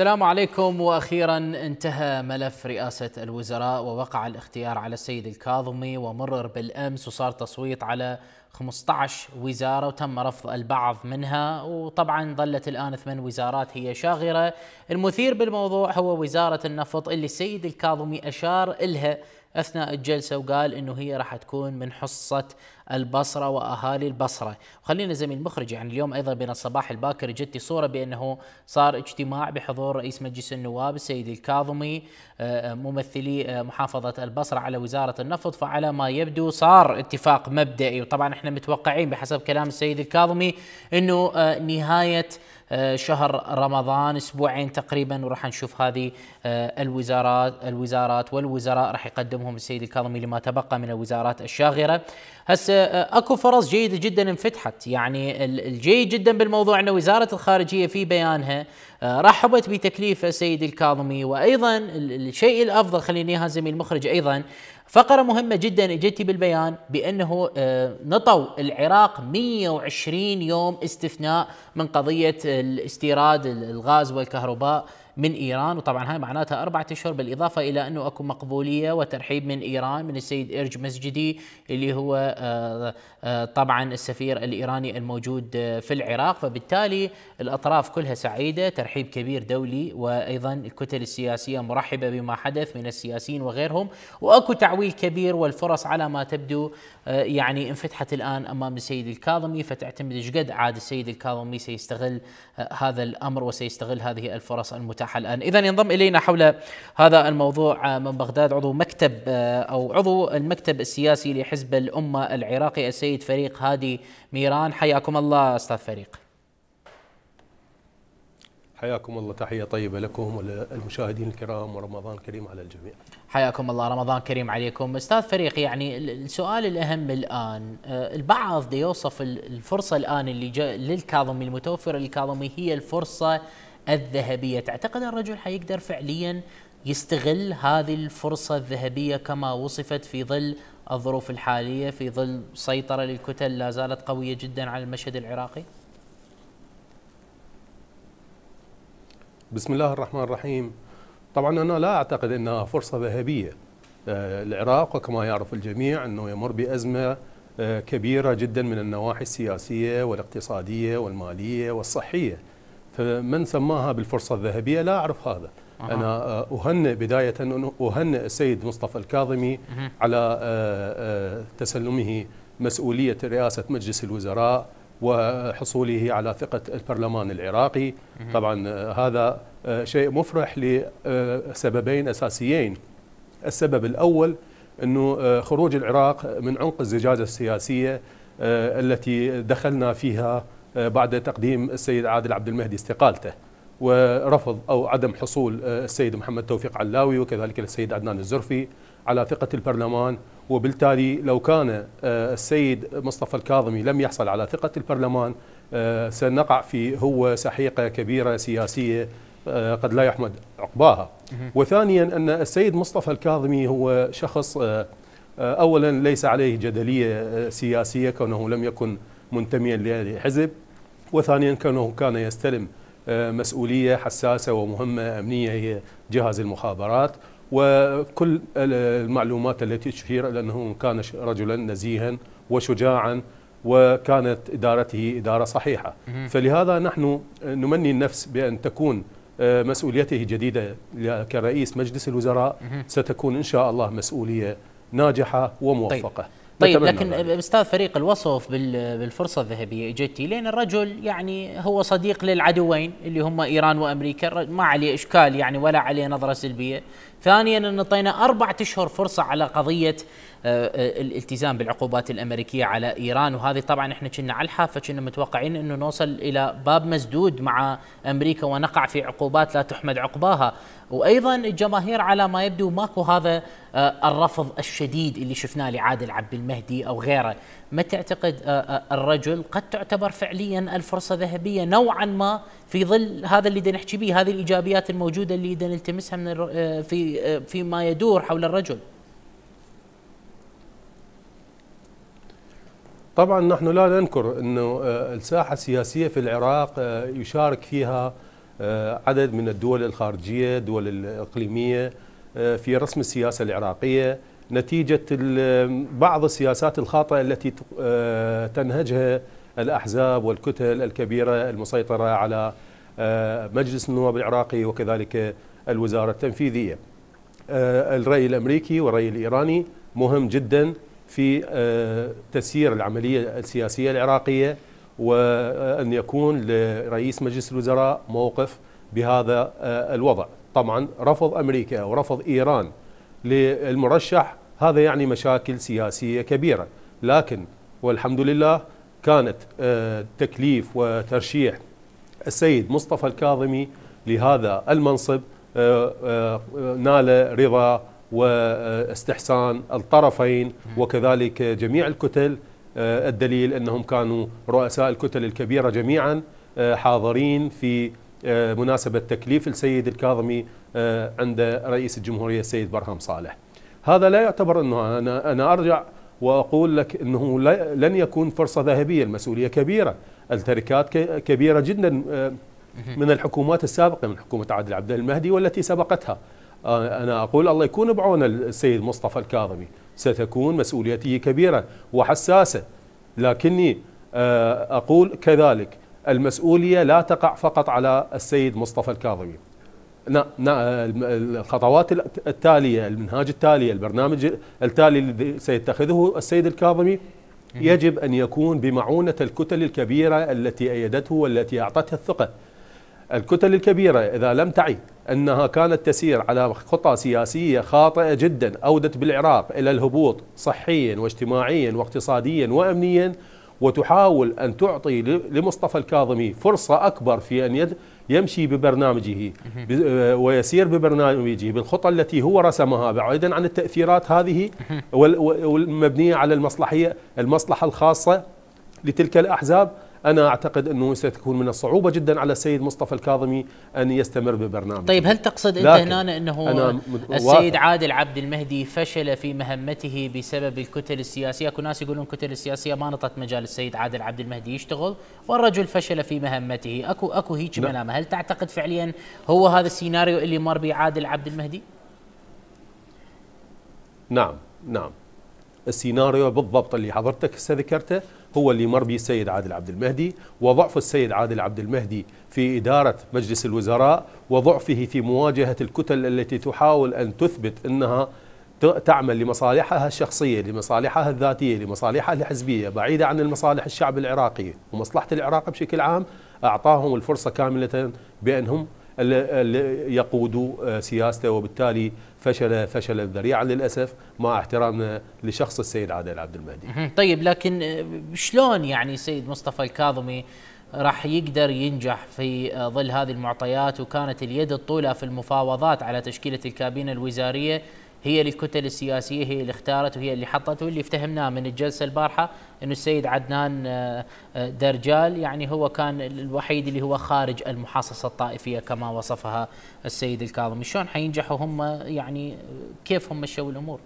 السلام عليكم واخيرا انتهى ملف رئاسه الوزراء ووقع الاختيار على السيد الكاظمي ومرر بالامس وصار تصويت على 15 وزاره وتم رفض البعض منها وطبعا ظلت الان ثمان وزارات هي شاغره المثير بالموضوع هو وزاره النفط اللي السيد الكاظمي اشار الها اثناء الجلسه وقال انه هي راح تكون من حصه البصره واهالي البصره، وخلينا زميل المخرج يعني اليوم ايضا بين الصباح الباكر جتي صوره بانه صار اجتماع بحضور رئيس مجلس النواب السيد الكاظمي آه، آه، ممثلي آه، محافظه البصره على وزاره النفط فعلى ما يبدو صار اتفاق مبدئي وطبعا احنا متوقعين بحسب كلام السيد الكاظمي انه نهايه آه، شهر رمضان اسبوعين تقريبا وراح نشوف هذه آه، الوزارات الوزارات والوزراء راح يقدمهم السيد الكاظمي لما تبقى من الوزارات الشاغره هسه آه، اكو فرص جيده جدا انفتحت يعني الجيد جدا بالموضوع ان وزاره الخارجيه في بيانها رحبت بتكليف السيد الكاظمي وايضا الشيء الافضل خليني هذا زميل المخرج ايضا فقرة مهمة جدا اجتي بالبيان بانه آه، نطوا العراق 120 يوم استثناء من قضية الاستيراد الغاز والكهرباء من إيران وطبعا هاي معناتها أربعة أشهر بالإضافة إلى أنه أكو مقبولية وترحيب من إيران من السيد إرج مسجدي اللي هو آه، آه، طبعا السفير الإيراني الموجود آه، في العراق فبالتالي الأطراف كلها سعيدة ترحيب كبير دولي وأيضا الكتل السياسية مرحبة بما حدث من السياسيين وغيرهم وأكو تعويل كبير والفرص على ما تبدو يعني انفتحت الآن أمام السيد الكاظمي فتعتمد ايش قد عاد السيد الكاظمي سيستغل هذا الأمر وسيستغل هذه الفرص المتاحة متاحه الآن إذا ينضم إلينا حول هذا الموضوع من بغداد عضو مكتب آه، أو عضو المكتب السياسي لحزب الأمة العراقي السيد فريق هادي ميران حياكم الله أستاذ فريق حياكم الله تحية طيبة لكم وللمشاهدين الكرام ورمضان كريم على الجميع حياكم الله رمضان كريم عليكم أستاذ فريق يعني السؤال الأهم الآن آه، البعض يوصف الفرصة الآن اللي للكاظمي المتوفرة للكاظمي هي الفرصة الذهبية تعتقد الرجل حيقدر فعليا يستغل هذه الفرصة الذهبية كما وصفت في ظل الظروف الحالية في ظل سيطرة للكتل لا زالت قوية جدا على المشهد العراقي بسم الله الرحمن الرحيم طبعا أنا لا أعتقد أنها فرصة ذهبية آه، العراق وكما يعرف الجميع أنه يمر بأزمة آه، كبيرة جدا من النواحي السياسية والاقتصادية والمالية والصحية فمن سماها بالفرصة الذهبية لا أعرف هذا أه. أنا أهنئ بداية أهنئ السيد مصطفى الكاظمي أه. على آه، تسلمه مسؤولية رئاسة مجلس الوزراء وحصوله على ثقة البرلمان العراقي أه. طبعا هذا آه، شيء مفرح لسببين آه، أساسيين السبب الأول أنه خروج العراق من عمق الزجاجة السياسية التي دخلنا فيها آه، بعد تقديم السيد عادل عبد المهدي استقالته ورفض أو عدم حصول آه، السيد محمد توفيق علاوي وكذلك السيد عدنان الزرفي على ثقة البرلمان وبالتالي لو كان آه، السيد مصطفى الكاظمي لم يحصل على ثقة البرلمان سنقع في هو سحيقة كبيرة سياسية قد لا يحمد عقباها وثانيا أن السيد مصطفى الكاظمي هو شخص أولا ليس عليه جدلية سياسية كونه لم يكن منتميا لحزب وثانيا كانه كان يستلم آه، مسؤولية حساسة ومهمة أمنية هي جهاز المخابرات وكل المعلومات التي تشير إلى أنه كان رجلا نزيها وشجاعا وكانت إدارته إدارة صحيحة فلهذا نحن آه، نمني النفس بأن تكون آه، مسؤوليته جديدة كرئيس مجلس الوزراء ستكون إن شاء الله مسؤولية ناجحة وموفقة طيب. طيب لكن استاذ فريق الوصف بالفرصه الذهبيه اجتي لان الرجل يعني هو صديق للعدوين اللي هم ايران وامريكا ما عليه اشكال يعني ولا عليه نظره سلبيه ثانيا ان اعطينا اربعة اشهر فرصه على قضيه آه، آه، الالتزام بالعقوبات الامريكيه على ايران وهذه طبعا احنا كنا على الحافه كنا متوقعين انه نوصل الى باب مسدود مع امريكا ونقع في عقوبات لا تحمد عقباها وايضا الجماهير على ما يبدو ماكو هذا آه، الرفض الشديد اللي شفناه لعادل عبد المهدي او غيره ما تعتقد الرجل قد تعتبر فعليا الفرصه ذهبيه نوعا ما في ظل هذا اللي بدنا نحكي به هذه الايجابيات الموجوده اللي بدنا نلتمسها من في فيما يدور حول الرجل طبعا نحن لا ننكر أن آه، الساحه السياسيه في العراق آه، يشارك فيها آه، عدد من الدول الخارجيه، الدول الاقليميه في رسم السياسه العراقيه نتيجه بعض السياسات الخاطئه التي تنهجها الاحزاب والكتل الكبيره المسيطره على مجلس النواب العراقي وكذلك الوزاره التنفيذيه. الرأي الأمريكي والرأي الإيراني مهم جدا في آه، تسيير العملية السياسية العراقية وأن يكون لرئيس مجلس الوزراء موقف بهذا آه، الوضع طبعا رفض أمريكا ورفض إيران للمرشح هذا يعني مشاكل سياسية كبيرة لكن والحمد لله كانت آه، تكليف وترشيح السيد مصطفى الكاظمي لهذا المنصب نال رضا واستحسان الطرفين وكذلك جميع الكتل آه، الدليل أنهم كانوا رؤساء الكتل الكبيرة جميعا آه، حاضرين في آه، مناسبة تكليف السيد الكاظمي عند رئيس الجمهورية السيد برهام صالح هذا لا يعتبر أنه أنا, أنا أرجع وأقول لك أنه لن يكون فرصة ذهبية المسؤولية كبيرة التركات كبيرة جدا من الحكومات السابقة من حكومة عادل عبد المهدي والتي سبقتها آه، أنا أقول الله يكون بعون السيد مصطفى الكاظمي ستكون مسؤوليته كبيرة وحساسة لكني آه، أقول كذلك المسؤولية لا تقع فقط على السيد مصطفى الكاظمي الخطوات التالية المنهاج التالي البرنامج التالي الذي سيتخذه السيد الكاظمي يجب أن يكون بمعونة الكتل الكبيرة التي أيدته والتي أعطتها الثقة الكتل الكبيرة إذا لم تعي أنها كانت تسير على خطى سياسية خاطئة جدا أودت بالعراق إلى الهبوط صحيا واجتماعيا واقتصاديا وأمنيا وتحاول أن تعطي لمصطفى الكاظمي فرصة أكبر في أن يمشي ببرنامجه ويسير ببرنامجه بالخطى التي هو رسمها بعيدا عن التأثيرات هذه والمبنية على المصلحية المصلحة الخاصة لتلك الأحزاب أنا أعتقد أنه ستكون من الصعوبة جدا على السيد مصطفى الكاظمي أن يستمر ببرنامج طيب هل تقصد أنت هنا أنه أنا السيد عادل عبد المهدي فشل في مهمته بسبب الكتل السياسية أكو ناس يقولون الكتل السياسية ما نطت مجال السيد عادل عبد المهدي يشتغل والرجل فشل في مهمته أكو أكو هيك ملامة نعم. هل تعتقد فعليا هو هذا السيناريو اللي مر به عادل عبد المهدي؟ نعم نعم السيناريو بالضبط اللي حضرتك ذكرته هو اللي مر به السيد عادل عبد المهدي وضعف السيد عادل عبد المهدي في إدارة مجلس الوزراء وضعفه في مواجهة الكتل التي تحاول أن تثبت أنها تعمل لمصالحها الشخصية لمصالحها الذاتية لمصالحها الحزبية بعيدة عن المصالح الشعب العراقي ومصلحة العراق بشكل عام أعطاهم الفرصة كاملة بأنهم يقودوا آه، سياسته وبالتالي فشل فشلا ذريعا للاسف مع احترامنا لشخص السيد عادل عبد المهدي. طيب لكن شلون يعني سيد مصطفى الكاظمي راح يقدر ينجح في ظل هذه المعطيات وكانت اليد الطولة في المفاوضات على تشكيلة الكابينة الوزارية هي الكتل السياسيه هي اللي اختارت وهي اللي حطت واللي افتهمناه من الجلسه البارحه انه السيد عدنان آه، آه، درجال يعني هو كان الوحيد اللي هو خارج المحاصصه الطائفيه كما وصفها السيد الكاظمي، شلون حينجحوا هم يعني كيف هم مشوا الامور؟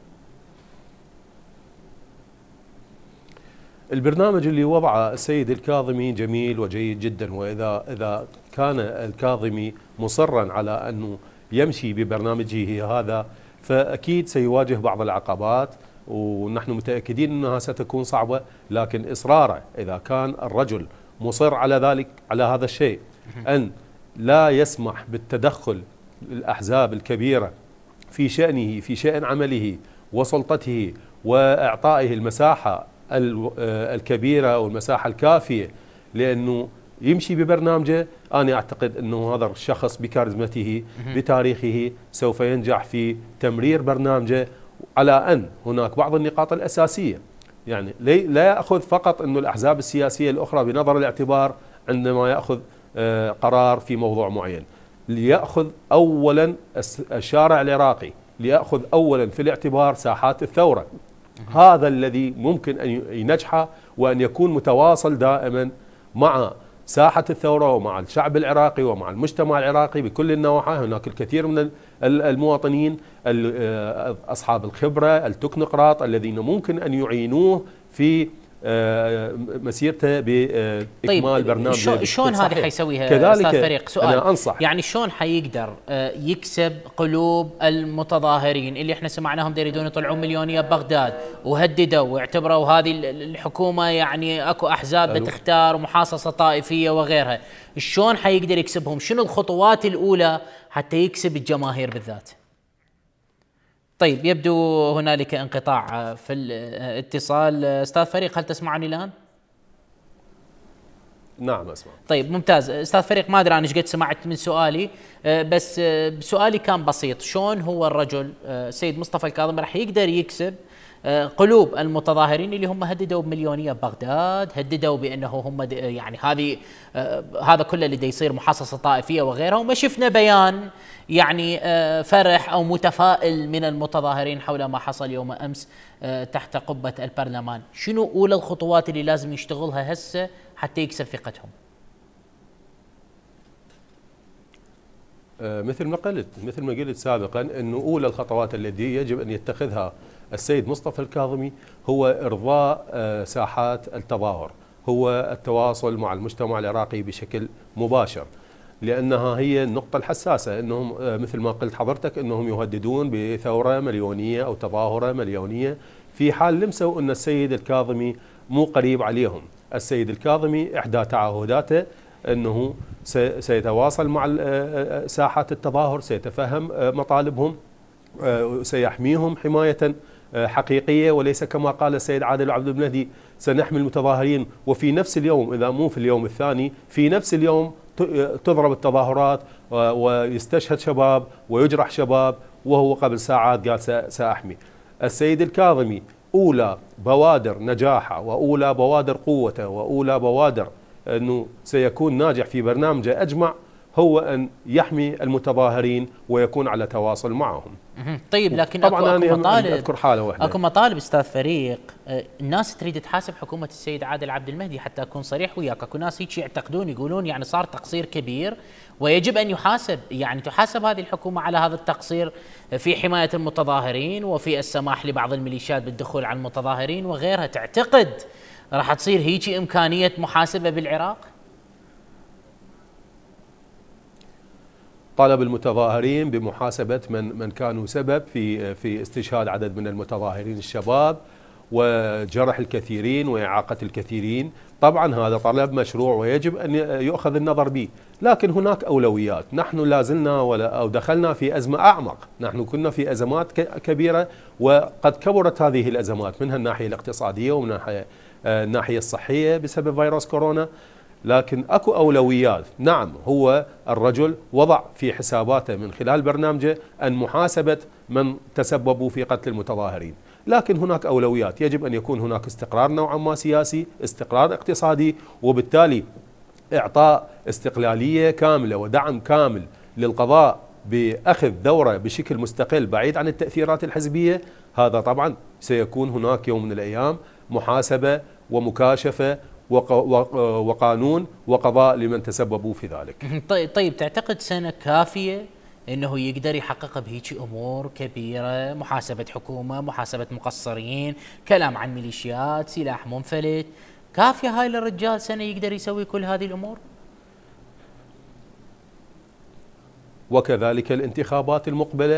البرنامج اللي وضعه السيد الكاظمي جميل وجيد جدا واذا اذا كان الكاظمي مصرا على انه يمشي ببرنامجه هذا فأكيد سيواجه بعض العقبات ونحن متأكدين أنها ستكون صعبة لكن إصراره إذا كان الرجل مصر على ذلك على هذا الشيء أن لا يسمح بالتدخل الأحزاب الكبيرة في شأنه في شأن عمله وسلطته وإعطائه المساحة آه، الكبيرة والمساحة الكافية لأنه يمشي ببرنامجه أنا أعتقد أنه هذا الشخص بكاريزمته بتاريخه سوف ينجح في تمرير برنامجه على أن هناك بعض النقاط الأساسية يعني لا يأخذ فقط أنه الأحزاب السياسية الأخرى بنظر الاعتبار عندما يأخذ آه، قرار في موضوع معين ليأخذ أولا الشارع العراقي ليأخذ أولا في الاعتبار ساحات الثورة هذا الذي ممكن أن ينجح وأن يكون متواصل دائما مع ساحة الثورة ومع الشعب العراقي ومع المجتمع العراقي بكل النواحي هناك الكثير من المواطنين آه، أصحاب الخبرة التكنقراط الذين ممكن أن يعينوه في آه، مسيرته باكمال طيب برنامج شلون هذه حيسويها كذلك استاذ فريق سؤال أنا انصح يعني شلون حيقدر آه، يكسب قلوب المتظاهرين اللي احنا سمعناهم يريدون يطلعون مليونيه ببغداد وهددوا واعتبروا هذه الحكومه يعني اكو احزاب أيوه. بتختار ومحاصصه طائفيه وغيرها شلون حيقدر يكسبهم شنو الخطوات الاولى حتى يكسب الجماهير بالذات طيب يبدو هنالك انقطاع في الاتصال استاذ فريق هل تسمعني الان؟ نعم اسمع طيب ممتاز استاذ فريق ما ادري انا ايش قد سمعت من سؤالي أه، بس أه، سؤالي كان بسيط شلون هو الرجل أه، سيد مصطفى الكاظم راح يقدر يكسب آه، قلوب المتظاهرين اللي هم هددوا بمليونيه بغداد، هددوا بانه هم آه، يعني هذه آه، هذا كله اللي يصير محصصه طائفيه وغيرها وما شفنا بيان يعني فرح او متفائل من المتظاهرين حول ما حصل يوم امس تحت قبه البرلمان، شنو اولى الخطوات اللي لازم يشتغلها هسه حتى يكسب ثقتهم؟ مثل ما قلت مثل ما قلت سابقا انه اولى الخطوات التي يجب ان يتخذها السيد مصطفى الكاظمي هو إرضاء آه، ساحات التظاهر هو التواصل مع المجتمع العراقي بشكل مباشر لانها هي النقطه الحساسه انهم آه، مثل ما قلت حضرتك انهم يهددون بثوره مليونيه او تظاهره مليونيه في حال لمسوا ان السيد الكاظمي مو قريب عليهم السيد الكاظمي احدى تعهداته انه سيتواصل مع آه، ساحات التظاهر سيتفهم مطالبهم سيحميهم حمايه حقيقية وليس كما قال السيد عادل عبد المهدي سنحمي المتظاهرين وفي نفس اليوم إذا مو في اليوم الثاني في نفس اليوم تضرب التظاهرات ويستشهد شباب ويجرح شباب وهو قبل ساعات قال سأحمي السيد الكاظمي أولى بوادر نجاحه وأولى بوادر قوته وأولى بوادر أنه سيكون ناجح في برنامجه أجمع هو أن يحمي المتظاهرين ويكون على تواصل معهم طيب لكن طبعا أكو, أكو أنا يعني مطالب أذكر حالة واحدة أكو مطالب أستاذ فريق أه، الناس تريد تحاسب حكومة السيد عادل عبد المهدي حتى أكون صريح وياك أكو ناس هيك يعتقدون يقولون يعني صار تقصير كبير ويجب أن يحاسب يعني تحاسب هذه الحكومة على هذا التقصير في حماية المتظاهرين وفي السماح لبعض الميليشيات بالدخول على المتظاهرين وغيرها تعتقد راح تصير هيك إمكانية محاسبة بالعراق؟ طلب المتظاهرين بمحاسبة من من كانوا سبب في في استشهاد عدد من المتظاهرين الشباب وجرح الكثيرين وإعاقة الكثيرين طبعا هذا طلب مشروع ويجب أن يؤخذ النظر به لكن هناك أولويات نحن لازلنا ولا أو دخلنا في أزمة أعمق نحن كنا في أزمات كبيرة وقد كبرت هذه الأزمات منها الناحية الاقتصادية ومن آه، الناحية الصحية بسبب فيروس كورونا لكن اكو اولويات نعم هو الرجل وضع في حساباته من خلال برنامجه ان محاسبه من تسببوا في قتل المتظاهرين لكن هناك اولويات يجب ان يكون هناك استقرار نوعا ما سياسي استقرار اقتصادي وبالتالي اعطاء استقلاليه كامله ودعم كامل للقضاء باخذ دوره بشكل مستقل بعيد عن التاثيرات الحزبيه هذا طبعا سيكون هناك يوم من الايام محاسبه ومكاشفه وقانون وقضاء لمن تسببوا في ذلك طيب طيب تعتقد سنة كافية انه يقدر يحقق بهيك امور كبيره محاسبه حكومه محاسبه مقصرين كلام عن ميليشيات سلاح منفلت كافيه هاي للرجال سنه يقدر يسوي كل هذه الامور وكذلك الانتخابات المقبله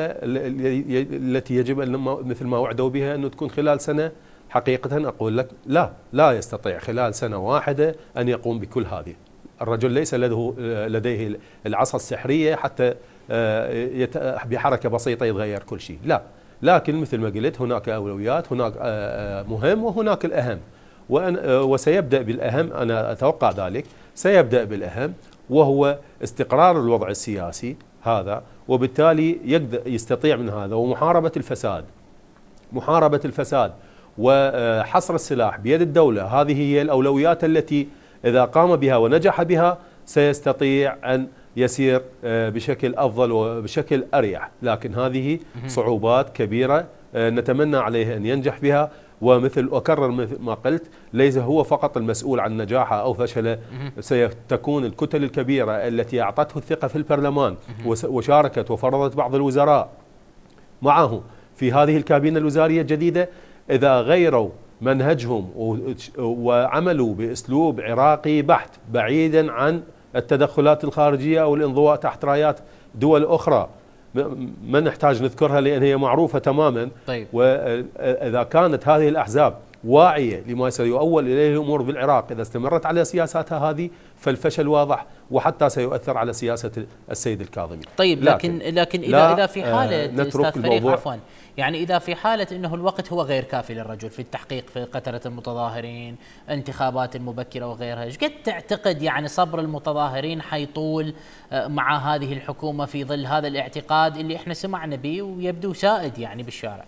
التي يجب مثل ما وعدوا بها انه تكون خلال سنه حقيقة أقول لك لا لا يستطيع خلال سنة واحدة أن يقوم بكل هذه الرجل ليس لديه, لديه العصا السحرية حتى آه، بحركة بسيطة يتغير كل شيء لا لكن مثل ما قلت هناك أولويات هناك آه، آه، مهم وهناك الأهم وسيبدأ بالأهم أنا أتوقع ذلك سيبدأ بالأهم وهو استقرار الوضع السياسي هذا وبالتالي يقدر يستطيع من هذا ومحاربة الفساد محاربة الفساد وحصر السلاح بيد الدولة هذه هي الأولويات التي إذا قام بها ونجح بها سيستطيع أن يسير آه، بشكل أفضل وبشكل أريح لكن هذه صعوبات كبيرة آه، نتمنى عليه أن ينجح بها ومثل أكرر مثل ما قلت ليس هو فقط المسؤول عن نجاحه أو فشله ستكون الكتل الكبيرة التي أعطته الثقة في البرلمان وشاركت وفرضت بعض الوزراء معه في هذه الكابينة الوزارية الجديدة إذا غيروا منهجهم وعملوا بأسلوب عراقي بحت بعيدا عن التدخلات الخارجية أو الانضواء تحت رايات دول أخرى ما نحتاج نذكرها لأن هي معروفة تماما طيب. وإذا كانت هذه الأحزاب واعية لما سيؤول إليه الأمور بالعراق إذا استمرت على سياساتها هذه فالفشل واضح وحتى سيؤثر على سياسه السيد الكاظمي طيب لكن لكن, لكن اذا اذا في آه، حاله نترك الموضوع عفوا يعني اذا في حاله انه الوقت هو غير كافي للرجل في التحقيق في قتله المتظاهرين انتخابات المبكره وغيرها ايش قد تعتقد يعني صبر المتظاهرين حيطول آه، مع هذه الحكومه في ظل هذا الاعتقاد اللي احنا سمعنا به ويبدو سائد يعني بالشارع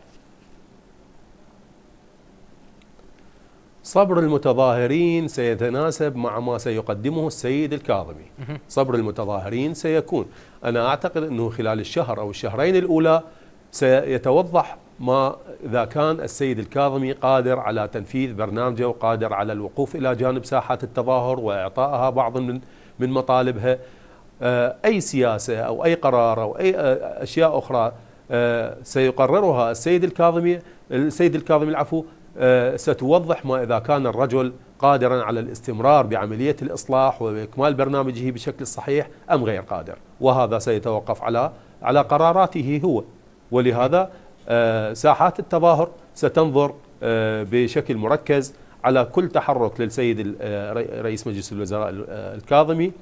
صبر المتظاهرين سيتناسب مع ما سيقدمه السيد الكاظمي صبر المتظاهرين سيكون أنا أعتقد أنه خلال الشهر أو الشهرين الأولى سيتوضح ما إذا كان السيد الكاظمي قادر على تنفيذ برنامجه وقادر على الوقوف إلى جانب ساحات التظاهر وإعطائها بعض من, من مطالبها آه، أي سياسة أو أي قرار أو أي آه، أشياء أخرى آه، سيقررها السيد الكاظمي السيد الكاظمي العفو آه، ستوضح ما إذا كان الرجل قادرا على الاستمرار بعملية الإصلاح وإكمال برنامجه بشكل صحيح أم غير قادر وهذا سيتوقف على على قراراته هو ولهذا آه، ساحات التظاهر ستنظر آه، بشكل مركز على كل تحرك للسيد رئيس مجلس الوزراء الكاظمي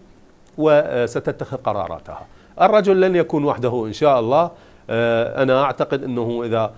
وستتخذ قراراتها الرجل لن يكون وحده إن شاء الله أنا أعتقد أنه إذا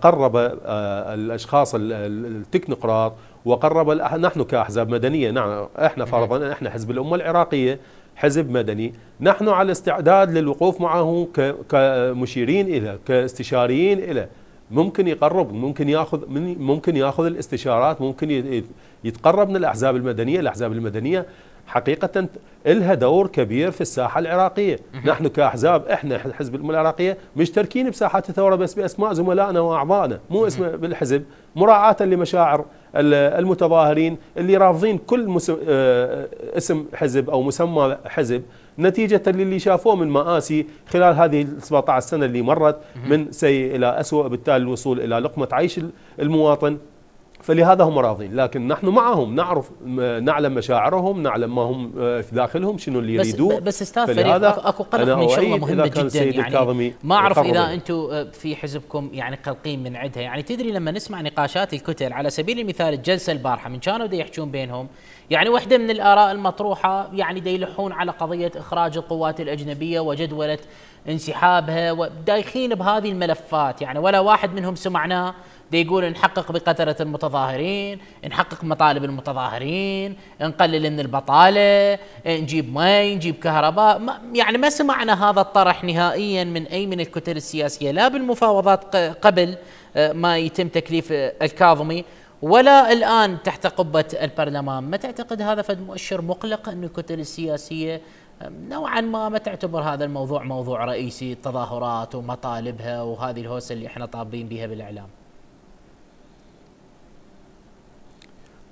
قرب آه، الاشخاص التكنقراط وقرب نحن كاحزاب مدنيه نعم احنا فرضا احنا حزب الامه العراقيه حزب مدني نحن على استعداد للوقوف معه كمشيرين إلى كاستشاريين إلى ممكن يقرب ممكن ياخذ ممكن ياخذ الاستشارات ممكن يتقرب من الاحزاب المدنيه الاحزاب المدنيه حقيقة إلها دور كبير في الساحة العراقية نحن كأحزاب إحنا حزب العراقية مشتركين بساحة الثورة بس بأسماء زملائنا وأعضائنا مو اسم بالحزب مراعاة لمشاعر المتظاهرين اللي رافضين كل آه، آه، اسم حزب أو مسمى حزب نتيجة للي شافوه من مآسي خلال هذه ال 17 سنة اللي مرت من سيء إلى أسوأ بالتالي الوصول إلى لقمة عيش المواطن فلهذا هم راضين لكن نحن معهم نعرف نعلم مشاعرهم نعلم ما هم آه، في داخلهم شنو اللي يريدون بس, بس استاذ فريد اكو قلق من شغله مهمه جدا يعني ما اعرف اذا انتم آه، في حزبكم يعني قلقين من عندها يعني تدري لما نسمع نقاشات الكتل على سبيل المثال الجلسه البارحه من كانوا يحجون بينهم يعني واحدة من الآراء المطروحة يعني يلحون على قضية إخراج القوات الأجنبية وجدولة انسحابها ودايخين بهذه الملفات يعني ولا واحد منهم سمعناه دي يقول نحقق بقتلة المتظاهرين نحقق مطالب المتظاهرين نقلل من البطالة نجيب مي نجيب كهرباء ما يعني ما سمعنا هذا الطرح نهائيا من أي من الكتل السياسية لا بالمفاوضات قبل آه، ما يتم تكليف آه، الكاظمي ولا الان تحت قبه البرلمان، ما تعتقد هذا فد مؤشر مقلق انه الكتل السياسيه نوعا ما ما تعتبر هذا الموضوع موضوع رئيسي التظاهرات ومطالبها وهذه الهوسه اللي احنا طابين بها بالاعلام.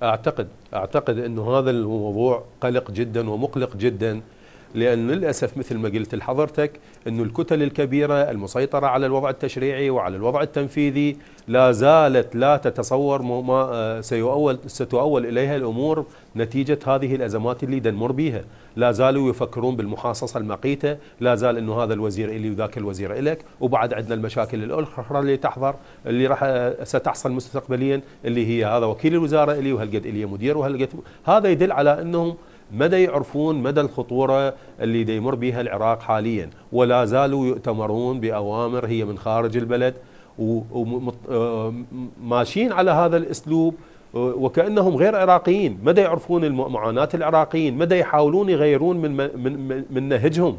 اعتقد اعتقد انه هذا الموضوع قلق جدا ومقلق جدا لأن للأسف مثل ما قلت لحضرتك أن الكتل الكبيرة المسيطرة على الوضع التشريعي وعلى الوضع التنفيذي لا زالت لا تتصور ما آه، سيؤول ستؤول إليها الأمور نتيجة هذه الأزمات اللي دنمر بها لا زالوا يفكرون بالمحاصصة المقيتة لا زال أنه هذا الوزير إلي وذاك الوزير إلك وبعد عندنا المشاكل الأخرى اللي تحضر اللي راح آه، ستحصل مستقبليا اللي هي هذا وكيل الوزارة إلي وهلقد إلي مدير وهلقد هذا يدل على أنهم مدى يعرفون مدى الخطورة اللي يمر بها العراق حاليا ولا زالوا يؤتمرون بأوامر هي من خارج البلد وماشيين آه، على هذا الأسلوب آه، وكأنهم غير عراقيين مدى يعرفون معاناة العراقيين مدى يحاولون يغيرون من, من, من نهجهم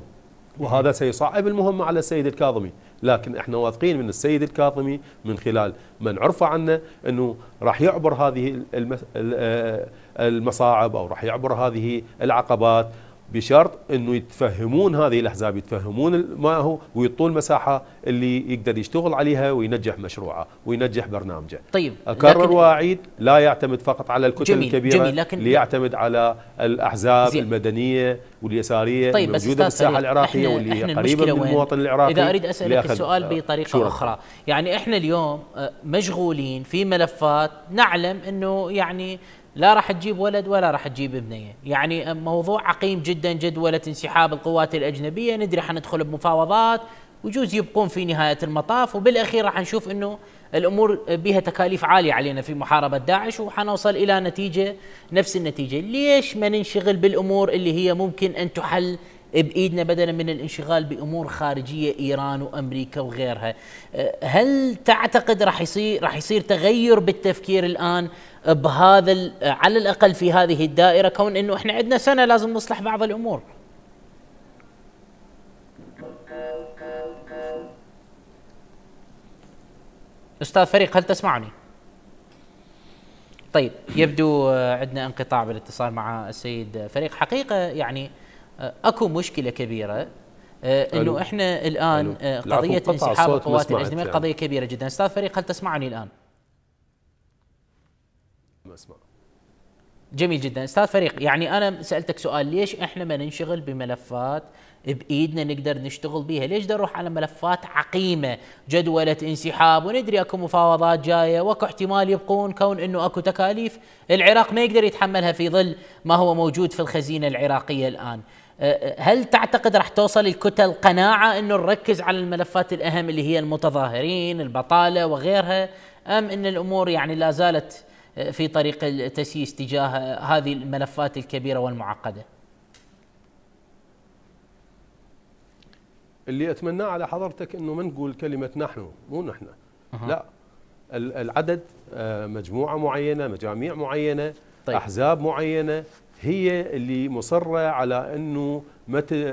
وهذا سيصعب المهمة على السيد الكاظمي لكن احنا واثقين من السيد الكاظمي من خلال من عرف عنه انه راح يعبر هذه آه، المصاعب او راح يعبر هذه العقبات بشرط انه يتفهمون هذه الاحزاب يتفهمون ما هو ويعطون المساحه اللي يقدر يشتغل عليها وينجح مشروعه وينجح برنامجه. طيب اكرر واعيد لا يعتمد فقط على الكتل جميل الكبيره جميل لكن ليعتمد على الاحزاب زين. المدنيه واليساريه طيب الموجوده بالساحه العراقيه واللي هي قريبه من المواطن العراقي اذا اريد اسالك السؤال بطريقه شورة. اخرى، يعني احنا اليوم آه، مشغولين في ملفات نعلم انه يعني لا راح تجيب ولد ولا راح تجيب ابنيه يعني موضوع عقيم جدا جدولة انسحاب القوات الأجنبية ندري حندخل بمفاوضات ويجوز يبقون في نهاية المطاف وبالأخير راح نشوف أنه الأمور بها تكاليف عالية علينا في محاربة داعش وحنوصل إلى نتيجة نفس النتيجة ليش ما ننشغل بالأمور اللي هي ممكن أن تحل بايدنا بدلا من الانشغال بامور خارجيه ايران وامريكا وغيرها أه، هل تعتقد راح يصير راح يصير تغير بالتفكير الان بهذا على الاقل في هذه الدائره كون انه احنا عندنا سنه لازم نصلح بعض الامور استاذ فريق هل تسمعني؟ طيب يبدو أه، عندنا انقطاع بالاتصال مع السيد فريق حقيقه يعني اكو مشكله كبيره انه احنا الان قضيه انسحاب القوات الاجنبيه يعني. قضيه كبيره جدا استاذ فريق هل تسمعني الان بسمع جميل جدا استاذ فريق يعني انا سالتك سؤال ليش احنا ما ننشغل بملفات بايدنا نقدر نشتغل بها ليش دا نروح على ملفات عقيمه جدوله انسحاب وندري اكو مفاوضات جايه واكو احتمال يبقون كون انه اكو تكاليف العراق ما يقدر يتحملها في ظل ما هو موجود في الخزينه العراقيه الان هل تعتقد راح توصل الكتل قناعه انه نركز على الملفات الاهم اللي هي المتظاهرين، البطاله وغيرها، ام ان الامور يعني لا زالت آه، في طريق التسييس تجاه هذه الملفات الكبيره والمعقده؟ اللي اتمناه على حضرتك انه ما نقول كلمه نحن، مو نحن. أه. لا العدد مجموعه معينه، مجاميع معينه، طيب. احزاب معينه هي اللي مصرة على أنه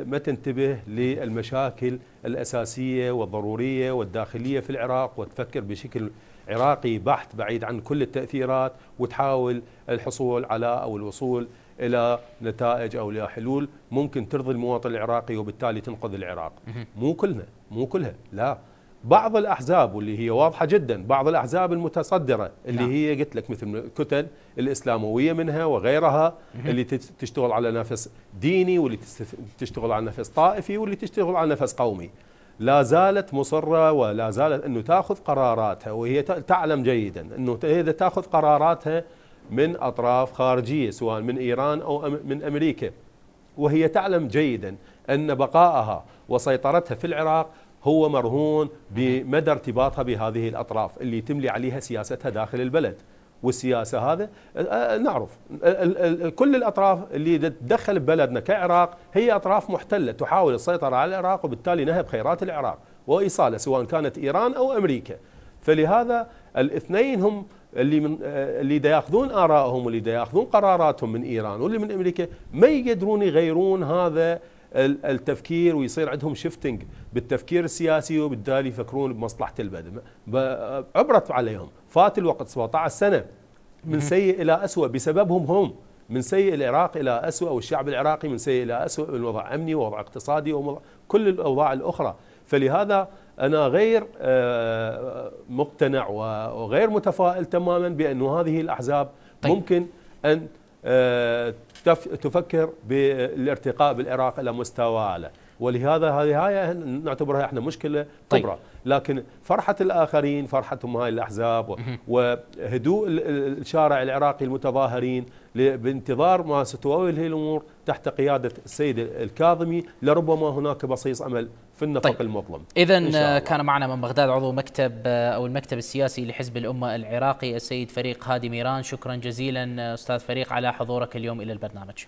ما تنتبه للمشاكل الأساسية والضرورية والداخلية في العراق وتفكر بشكل عراقي بحت بعيد عن كل التأثيرات وتحاول الحصول على أو الوصول إلى نتائج أو إلى حلول ممكن ترضي المواطن العراقي وبالتالي تنقذ العراق مو كلنا مو كلها لا بعض الاحزاب واللي هي واضحه جدا بعض الاحزاب المتصدره اللي نعم. هي قلت لك مثل الكتل الاسلامويه منها وغيرها اللي تشتغل على نفس ديني واللي تشتغل على نفس طائفي واللي تشتغل على نفس قومي لا زالت مصره ولا زالت انه تاخذ قراراتها وهي تعلم جيدا انه اذا تاخذ قراراتها من اطراف خارجيه سواء من ايران او من امريكا وهي تعلم جيدا ان بقائها وسيطرتها في العراق هو مرهون بمدى ارتباطها بهذه الأطراف اللي تملي عليها سياستها داخل البلد والسياسة هذا أه، أه، نعرف أه، كل الأطراف اللي تدخل ببلدنا كعراق هي أطراف محتلة تحاول السيطرة على العراق وبالتالي نهب خيرات العراق وإيصاله سواء كانت إيران أو أمريكا فلهذا الاثنين هم اللي من اللي دا ياخذون ارائهم واللي دا ياخذون قراراتهم من ايران واللي من امريكا ما يقدرون يغيرون هذا التفكير ويصير عندهم شيفتنج بالتفكير السياسي وبالتالي يفكرون بمصلحه البلد عبرت عليهم فات الوقت 17 سنه من سيء الى اسوء بسببهم هم من سيء العراق الى اسوء والشعب العراقي من سيء الى اسوء من وضع امني ووضع اقتصادي وكل الاوضاع الاخرى فلهذا انا غير آه، مقتنع وغير متفائل تماما بانه هذه الاحزاب طيب. ممكن ان آه، تفكر بالارتقاء بالعراق الى مستوى اعلى ولهذا هذه هاي نعتبرها احنا مشكله كبرى طيب. لكن فرحة الآخرين فرحتهم هاي الأحزاب وهدوء الشارع العراقي المتظاهرين بانتظار ما ستؤول هذه الأمور تحت قيادة السيد الكاظمي لربما هناك بصيص أمل في النفق طيب. المظلم إذا كان معنا من بغداد عضو مكتب أو المكتب السياسي لحزب الأمة العراقي السيد فريق هادي ميران شكرا جزيلا أستاذ فريق على حضورك اليوم إلى البرنامج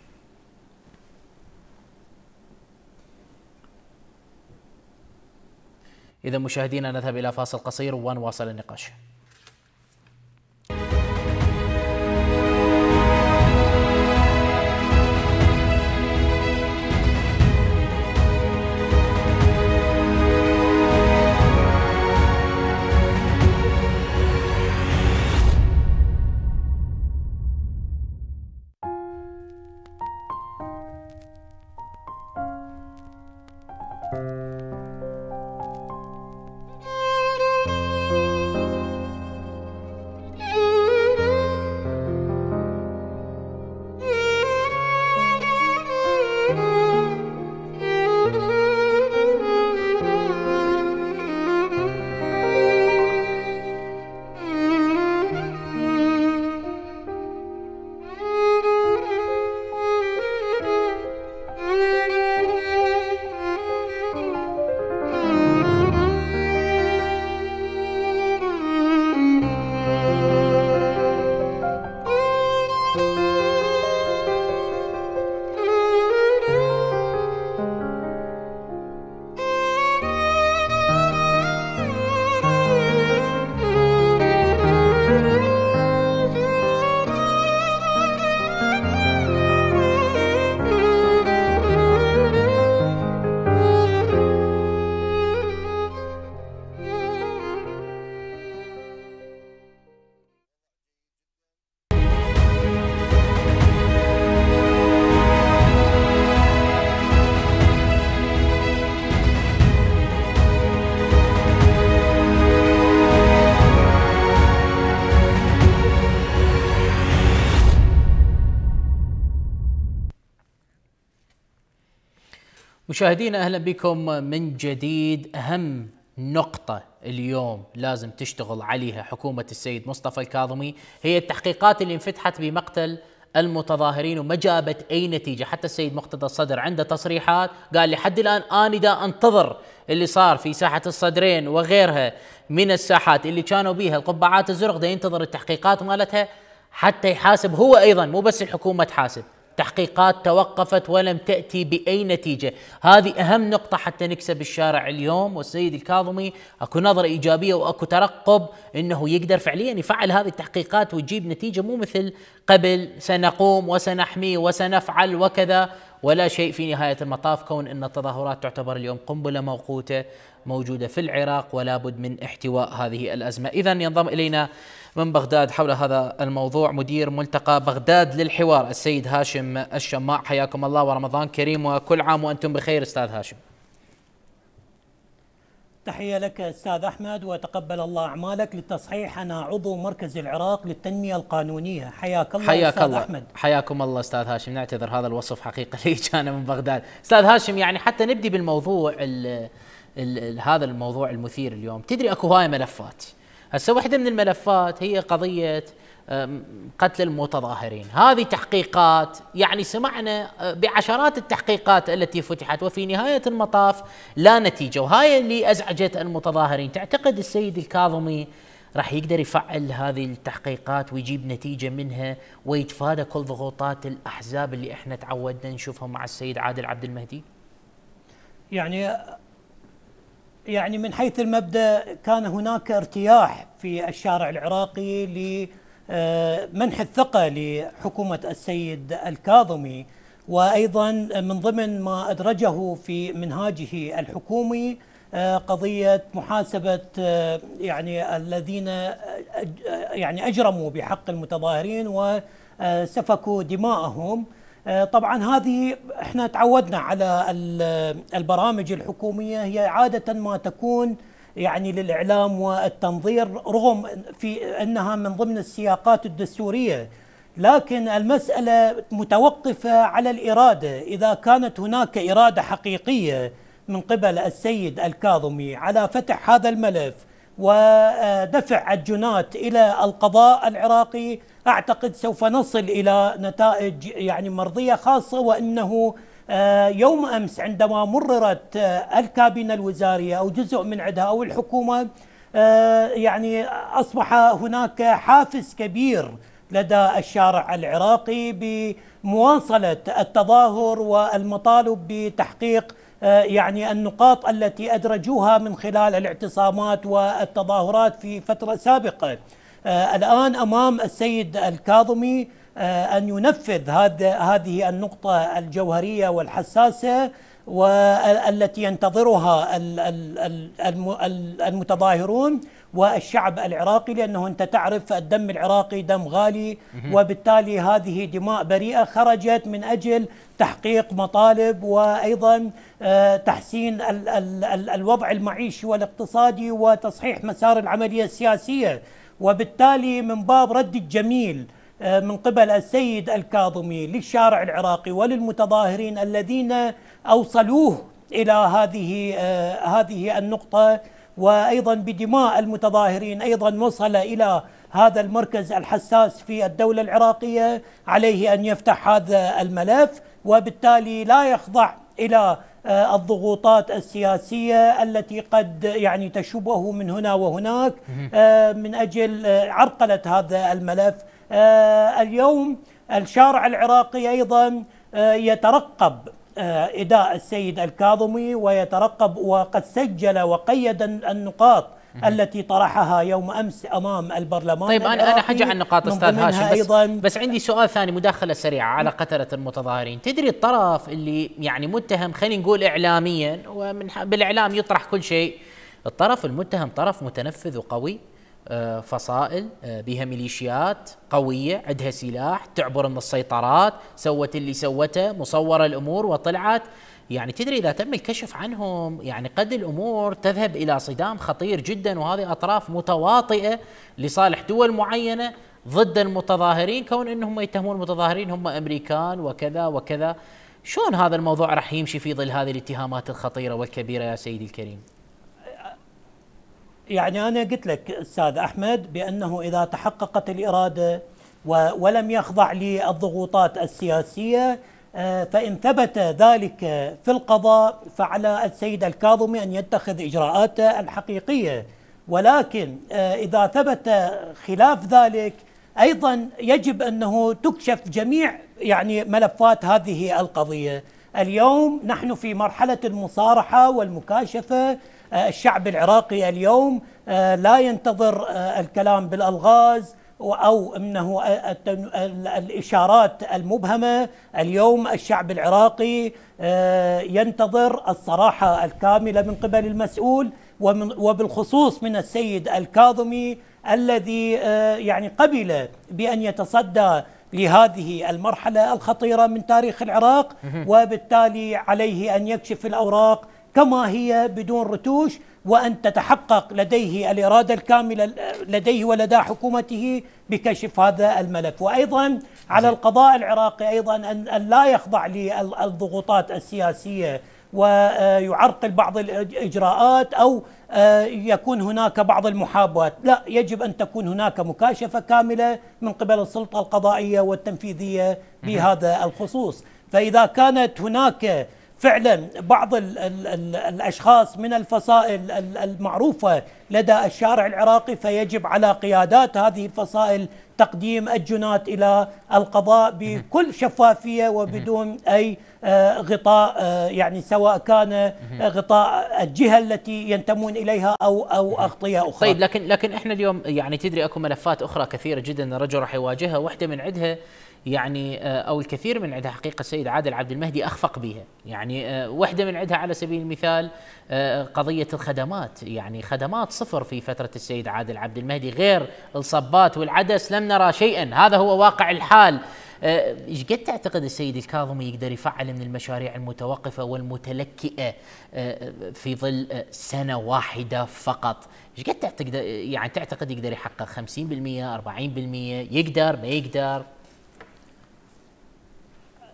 إذا مشاهدينا نذهب إلى فاصل قصير ونواصل النقاش مشاهدينا اهلا بكم من جديد اهم نقطة اليوم لازم تشتغل عليها حكومة السيد مصطفى الكاظمي هي التحقيقات اللي انفتحت بمقتل المتظاهرين وما جابت اي نتيجه حتى السيد مقتدى الصدر عنده تصريحات قال لحد الان اني دا انتظر اللي صار في ساحه الصدرين وغيرها من الساحات اللي كانوا بيها القبعات الزرق دا ينتظر التحقيقات مالتها حتى يحاسب هو ايضا مو بس الحكومه تحاسب تحقيقات توقفت ولم تأتي بأي نتيجة هذه أهم نقطة حتى نكسب الشارع اليوم والسيد الكاظمي أكو نظرة إيجابية وأكو ترقب أنه يقدر فعليا يفعل هذه التحقيقات ويجيب نتيجة مو مثل قبل سنقوم وسنحمي وسنفعل وكذا ولا شيء في نهاية المطاف كون أن التظاهرات تعتبر اليوم قنبلة موقوتة موجودة في العراق ولا بد من احتواء هذه الأزمة إذا ينضم إلينا من بغداد حول هذا الموضوع مدير ملتقى بغداد للحوار السيد هاشم الشماع حياكم الله ورمضان كريم وكل عام وأنتم بخير أستاذ هاشم تحية لك أستاذ أحمد وتقبل الله أعمالك للتصحيح أنا عضو مركز العراق للتنمية القانونية حياك الله حياك أستاذ الله. أحمد حياكم الله أستاذ هاشم نعتذر هذا الوصف حقيقة لي كان من بغداد أستاذ هاشم يعني حتى نبدي بالموضوع الـ الـ هذا الموضوع المثير اليوم تدري أكو هاي ملفات هسه واحدة من الملفات هي قضية قتل المتظاهرين هذه تحقيقات يعني سمعنا أه، بعشرات التحقيقات التي فتحت وفي نهاية المطاف لا نتيجة وهاي اللي أزعجت المتظاهرين تعتقد السيد الكاظمي راح يقدر يفعل هذه التحقيقات ويجيب نتيجه منها ويتفادى كل ضغوطات الاحزاب اللي احنا تعودنا نشوفها مع السيد عادل عبد المهدي؟ يعني يعني من حيث المبدا كان هناك ارتياح في الشارع العراقي ل آه، منح الثقة لحكومة السيد الكاظمي وأيضا من ضمن ما أدرجه في منهاجه الحكومي آه، قضية محاسبة آه، يعني الذين يعني أجرموا بحق المتظاهرين وسفكوا دماءهم طبعا هذه احنا تعودنا على البرامج الحكومية هي عادة ما تكون يعني للإعلام والتنظير رغم في أنها من ضمن السياقات الدستورية لكن المسألة متوقفة على الإرادة إذا كانت هناك إرادة حقيقية من قبل السيد الكاظمي على فتح هذا الملف ودفع الجنات إلى القضاء العراقي أعتقد سوف نصل إلى نتائج يعني مرضية خاصة وأنه آه، يوم أمس عندما مررت آه، الكابينة الوزارية أو جزء من عدها أو الحكومة آه، يعني أصبح هناك حافز كبير لدى الشارع العراقي بمواصلة التظاهر والمطالب بتحقيق يعني النقاط التي أدرجوها من خلال الاعتصامات والتظاهرات في فترة سابقة الآن أمام السيد الكاظمي آه، أن ينفذ هذه النقطة الجوهرية والحساسة والتي ينتظرها المتظاهرون والشعب العراقي لأنه أنت تعرف الدم العراقي دم غالي وبالتالي هذه دماء بريئة خرجت من أجل تحقيق مطالب وأيضا آه، تحسين الوضع المعيشي والاقتصادي وتصحيح مسار العملية السياسية وبالتالي من باب رد الجميل آه، من قبل السيد الكاظمي للشارع العراقي وللمتظاهرين الذين اوصلوه الى هذه آه، هذه النقطه وايضا بدماء المتظاهرين ايضا وصل الى هذا المركز الحساس في الدوله العراقيه عليه ان يفتح هذا الملف وبالتالي لا يخضع الى آه، الضغوطات السياسيه التي قد يعني تشوبه من هنا وهناك من اجل عرقله هذا الملف آه، اليوم الشارع العراقي أيضا آه، يترقب آه، إداء السيد الكاظمي ويترقب وقد سجل وقيد النقاط التي طرحها يوم امس امام البرلمان طيب انا انا حجي عن نقاط استاذ هاشم بس, أيضاً بس عندي سؤال ثاني مداخله سريعه على قتله المتظاهرين تدري الطرف اللي يعني متهم خلينا نقول اعلاميا ومن بالاعلام يطرح كل شيء الطرف المتهم طرف متنفذ وقوي آه، فصائل آه، بها ميليشيات قوية عندها سلاح تعبر من السيطرات سوت اللي سوته مصورة الأمور وطلعت يعني تدري إذا تم الكشف عنهم يعني قد الأمور تذهب إلى صدام خطير جدا وهذه أطراف متواطئة لصالح دول معينة ضد المتظاهرين كون أنهم يتهمون المتظاهرين هم أمريكان وكذا وكذا شلون هذا الموضوع راح يمشي في ظل هذه الاتهامات الخطيرة والكبيرة يا سيدي الكريم؟ يعني أنا قلت لك أستاذ أحمد بأنه إذا تحققت الإرادة ولم يخضع للضغوطات السياسية آه، فإن ثبت ذلك في القضاء فعلى السيد الكاظمي أن يتخذ إجراءاته الحقيقية ولكن آه، إذا ثبت خلاف ذلك أيضا يجب أنه تكشف جميع يعني ملفات هذه القضية اليوم نحن في مرحلة المصارحة والمكاشفة آه، الشعب العراقي اليوم آه، لا ينتظر آه، الكلام بالالغاز او انه الاشارات المبهمه اليوم الشعب العراقي ينتظر الصراحه الكامله من قبل المسؤول وبالخصوص من السيد الكاظمي الذي يعني قبل بان يتصدى لهذه المرحله الخطيره من تاريخ العراق وبالتالي عليه ان يكشف الاوراق كما هي بدون رتوش وأن تتحقق لديه الإرادة الكاملة لديه ولدى حكومته بكشف هذا الملف وأيضا على القضاء العراقي أيضا أن لا يخضع للضغوطات السياسية ويعرقل بعض الإجراءات أو آه، يكون هناك بعض المحابات لا يجب أن تكون هناك مكاشفة كاملة من قبل السلطة القضائية والتنفيذية بهذا الخصوص فإذا كانت هناك فعلا بعض الـ الـ الـ الاشخاص من الفصائل المعروفه لدى الشارع العراقي فيجب على قيادات هذه الفصائل تقديم الجنات الى القضاء بكل شفافيه وبدون اي آه، غطاء آه، يعني سواء كان آه، غطاء الجهه التي ينتمون اليها او او اغطيه اخرى. طيب لكن لكن احنا اليوم يعني تدري اكو ملفات اخرى كثيره جدا الرجل راح يواجهها واحده من عندها يعني آه، او الكثير من عندها حقيقه السيد عادل عبد المهدي اخفق بها، يعني آه، واحده من عندها على سبيل المثال آه، قضيه الخدمات، يعني خدمات صفر في فتره السيد عادل عبد المهدي غير الصبات والعدس لم نرى شيئا، هذا هو واقع الحال. آه، ايش قد تعتقد السيد الكاظمي يقدر يفعل من المشاريع المتوقفه والمتلكئه آه، في ظل آه، سنه واحده فقط ايش قد تعتقد يعني تعتقد يقدر يحقق 50% 40% يقدر ما يقدر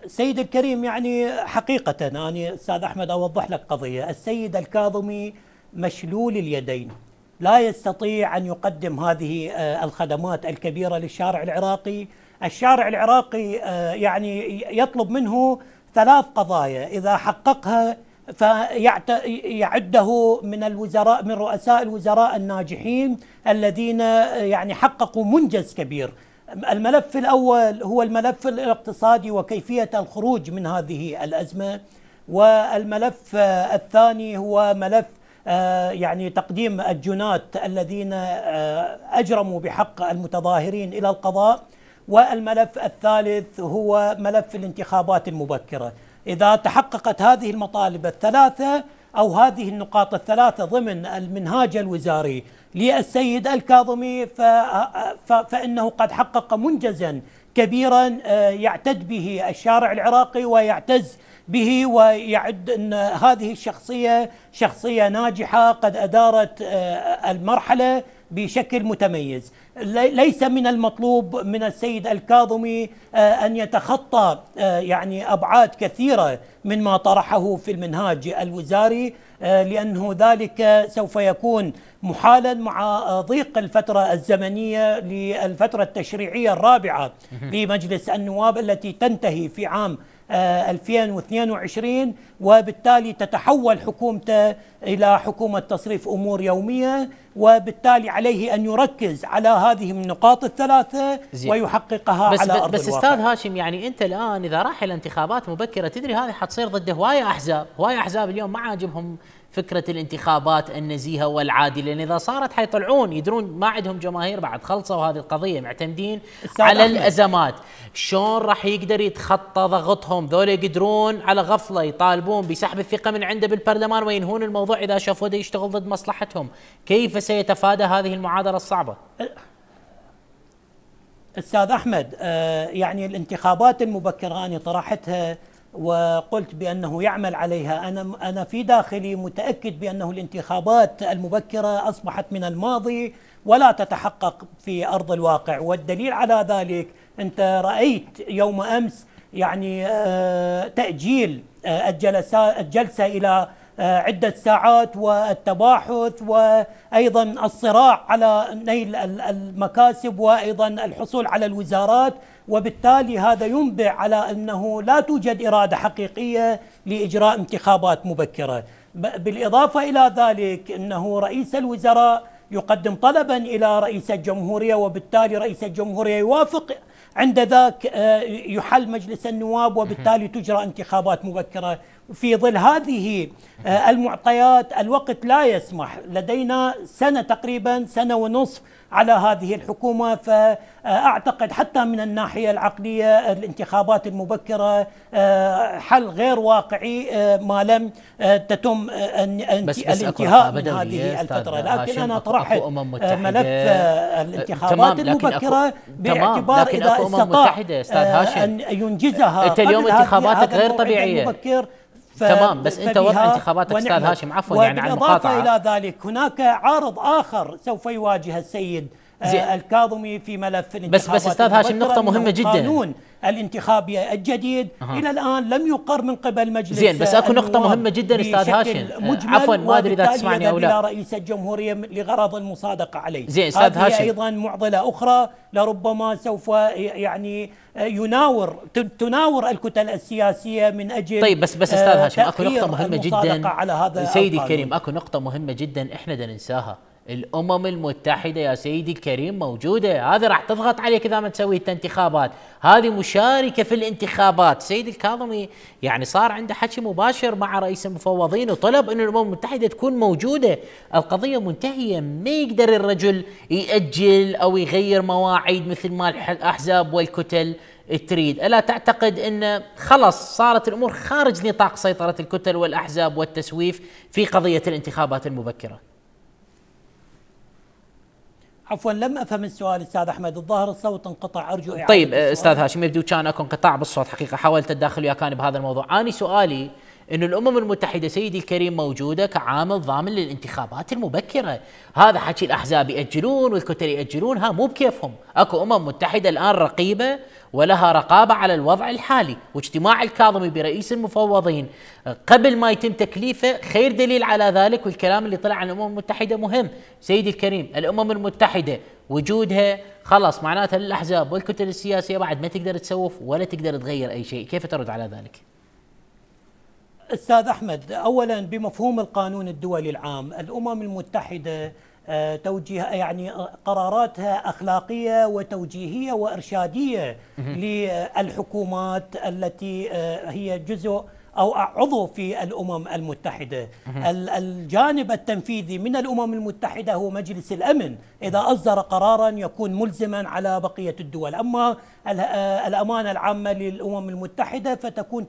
سيد الكريم يعني حقيقة أنا أستاذ أحمد أوضح لك قضية السيد الكاظمي مشلول اليدين لا يستطيع أن يقدم هذه الخدمات الكبيرة للشارع العراقي الشارع العراقي آه، يعني يطلب منه ثلاث قضايا إذا حققها فيعده من الوزراء من رؤساء الوزراء الناجحين الذين آه، يعني حققوا منجز كبير الملف الأول هو الملف الاقتصادي وكيفية الخروج من هذه الأزمة والملف آه، الثاني هو ملف يعني تقديم الجنات الذين أجرموا بحق المتظاهرين إلى القضاء والملف الثالث هو ملف الانتخابات المبكرة إذا تحققت هذه المطالب الثلاثة أو هذه النقاط الثلاثة ضمن المنهاج الوزاري للسيد الكاظمي فإنه قد حقق منجزا كبيرا آه، يعتد به الشارع العراقي ويعتز به ويعد ان هذه الشخصيه شخصيه ناجحه قد ادارت آه، المرحله بشكل متميز ليس من المطلوب من السيد الكاظمي آه، أن يتخطى آه، يعني أبعاد كثيرة مما طرحه في المنهاج الوزاري آه، لأنه ذلك سوف يكون محالا مع ضيق الفترة الزمنية للفترة التشريعية الرابعة لمجلس النواب التي تنتهي في عام 2022 آه، وبالتالي تتحول حكومته إلى حكومة تصريف أمور يومية وبالتالي عليه أن يركز على هذه النقاط الثلاثة زي. ويحققها بس على أرض بس الواقع. أستاذ هاشم يعني أنت الآن إذا راح إلى انتخابات مبكرة تدري هذه حتصير ضد هواية أحزاب هواية أحزاب اليوم ما عاجبهم فكره الانتخابات النزيهه والعادله لان اذا صارت حيطلعون يدرون ما عندهم جماهير بعد خلصوا هذه القضيه معتمدين على أحمد. الازمات شلون راح يقدر يتخطى ضغطهم ذول يقدرون على غفله يطالبون بسحب الثقه من عنده بالبرلمان وينهون الموضوع اذا شافوا يشتغل ضد مصلحتهم كيف سيتفادى هذه المعادله الصعبه استاذ احمد آه، يعني الانتخابات المبكره انا طرحتها وقلت بأنه يعمل عليها أنا, أنا في داخلي متأكد بأنه الانتخابات المبكرة أصبحت من الماضي ولا تتحقق في أرض الواقع والدليل على ذلك أنت رأيت يوم أمس يعني آه، تأجيل آه، الجلسة إلى آه، عدة ساعات والتباحث وأيضا الصراع على نيل المكاسب وأيضا الحصول على الوزارات وبالتالي هذا ينبع على انه لا توجد اراده حقيقيه لاجراء انتخابات مبكره، بالاضافه الى ذلك انه رئيس الوزراء يقدم طلبا الى رئيس الجمهوريه وبالتالي رئيس الجمهوريه يوافق عند ذاك آه، يحل مجلس النواب وبالتالي تجرى انتخابات مبكره، في ظل هذه آه، المعطيات الوقت لا يسمح لدينا سنة تقريبا سنة ونصف على هذه الحكومة فأعتقد آه، حتى من الناحية العقلية الانتخابات المبكرة آه، حل غير واقعي ما لم تتم بس بس الانتهاء من هذه الفترة لكن أنا طرحت أمم ملف الانتخابات المبكرة باعتبار إذا استطاع أن ينجزها أنت اليوم انتخاباتك غير طبيعية المبكر ف... تمام بس انت وضع انتخابات استاذ هاشم عفوا يعني عن المقاطعه الى ذلك هناك عارض اخر سوف يواجه السيد آه، زي. الكاظمي في ملف الانتخابات بس بس استاذ هاشم نقطه مهمه جدا الانتخابي الجديد أه. الى الان لم يقر من قبل مجلس زين بس اكو نقطه مهمه جدا استاذ هاشم عفوا ما ادري اذا تسمعني او لا رئيس الجمهوريه لغرض المصادقه عليه زين استاذ هاشم ايضا معضله اخرى لربما سوف يعني يناور تناور الكتل السياسيه من اجل طيب بس بس استاذ هاشم اكو نقطه مهمه جدا على هذا سيدي الكريم اكو نقطه مهمه جدا احنا دا ننساها الامم المتحده يا سيدي الكريم موجوده هذا راح تضغط عليك اذا ما تسوي انت انتخابات هذه مشاركه في الانتخابات سيد الكاظمي يعني صار عنده حكي مباشر مع رئيس المفوضين وطلب أن الامم المتحده تكون موجوده القضيه منتهيه ما يقدر الرجل ياجل او يغير مواعيد مثل ما الاحزاب والكتل تريد الا تعتقد ان خلص صارت الامور خارج نطاق سيطره الكتل والاحزاب والتسويف في قضيه الانتخابات المبكره عفوا لم افهم السؤال استاذ احمد الظاهر الصوت انقطع ارجو اعاده طيب استاذ هاشم يبدو كان اكو انقطاع بالصوت حقيقه حاولت اتداخل وياك بهذا الموضوع اني سؤالي أن الأمم المتحدة سيدي الكريم موجودة كعامل ضامن للانتخابات المبكرة هذا حكي الأحزاب يأجلون والكتل يأجلون ها مو بكيفهم أكو أمم متحدة الآن رقيبة ولها رقابة على الوضع الحالي واجتماع الكاظمي برئيس المفوضين قبل ما يتم تكليفه خير دليل على ذلك والكلام اللي طلع عن الأمم المتحدة مهم سيدي الكريم الأمم المتحدة وجودها خلاص معناتها للأحزاب والكتل السياسية بعد ما تقدر تسوف ولا تقدر تغير أي شيء كيف ترد على ذلك؟ استاذ احمد اولا بمفهوم القانون الدولي العام الامم المتحده آه، توجيه يعني قراراتها اخلاقيه وتوجيهيه وارشاديه للحكومات التي آه، هي جزء أو عضو في الأمم المتحدة الجانب التنفيذي من الأمم المتحدة هو مجلس الأمن إذا أصدر قرارا يكون ملزما على بقية الدول أما آه، الأمانة العامة للأمم المتحدة فتكون